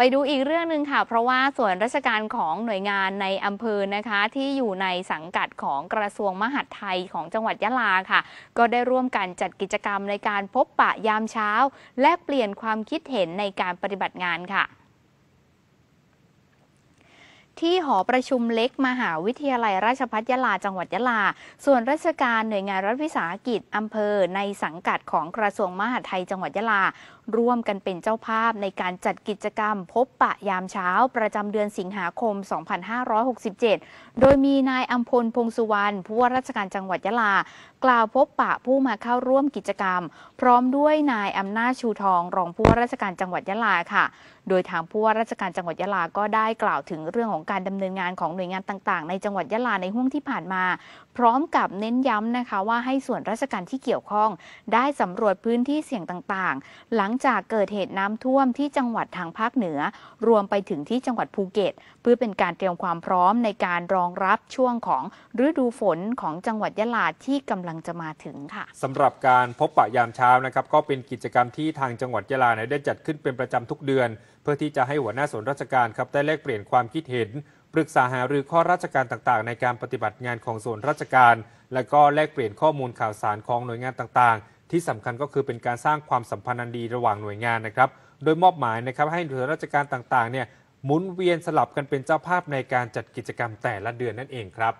ไปดูอีกเรื่องหนึ่งค่ะ เพราะว่าส่วนราชการของหน่วยงานในอำเภอนะคะ ที่อยู่ในสังกัดของกระทรวงมหาดไทยของจังหวัดยะลาค่ะ ก็ได้ร่วมกันจัดกิจกรรมในการพบปะยามเช้า แลกเปลี่ยนความคิดเห็นในการปฏิบัติงานค่ะที่หอประชุมเล็กมหาวิทยาลัยราชพัฒยาลา จังหวัดยะลา ส่วนราชการหน่วยงานรัฐวิสาหกิจอำเภอ ในสังกัดของกระทรวงมหาดไทยจังหวัดยะลา ร่วมกันเป็นเจ้าภาพในการจัดกิจกรรม พบปะยามเช้า ประจำเดือนสิงหาคม 2567 โดยมีนายอัมพลพงสุวรรณผู้ว่าราชการจังหวัดยะลา กล่าวพบปะผู้มาเข้าร่วมกิจกรรม พร้อมด้วยนายอำนาจชูทอง รองผู้ว่าราชการจังหวัดยะลาค่ะ โดยทางผู้ว่าราชการจังหวัดยะลา ก็ได้กล่าวถึงเรื่องของการดำเนินงานของหน่วยงานต่าง ๆ ในจังหวัดยะลา ในห่วงที่ผ่านมา พร้อมกับเน้นย้ำนะคะว่าให้ส่วนราชการที่เกี่ยวข้อง ได้สำรวจพื้นที่เสี่ยงต่างๆ หลังจากเกิดเหตุน้ำท่วมที่จังหวัดทางภาคเหนือ รวมไปถึงที่จังหวัดภูเก็ตเพื่อเป็นการเตรียมความพร้อมในการรองรับช่วงของฤดูฝนของจังหวัดยะลาที่กำลังจะมาถึงค่ะ สำหรับการพบปะยามเช้านะครับก็เป็นกิจกรรมที่ทางจังหวัดยะลาได้จัดขึ้นเป็นประจำทุกเดือนพื่อที่จะให้หัวหน้าส่วนราชการครับได้แลกเปลี่ยนความคิดเห็น ปรึกษาหารือข้อราชการต่างๆ ในการปฏิบัติงานของส่วนราชการ และก็แลกเปลี่ยนข้อมูลข่าวสารของหน่วยงานต่างๆ ที่สำคัญก็คือเป็นการสร้างความสัมพันธ์ดีระหว่างหน่วยงานนะครับโดยมอบหมายนะครับให้หน่วยราชการต่างๆเนี่ยหมุนเวียนสลับกันเป็นเจ้าภาพในการจัดกิจกรรมแต่ละเดือนนั่นเองครับ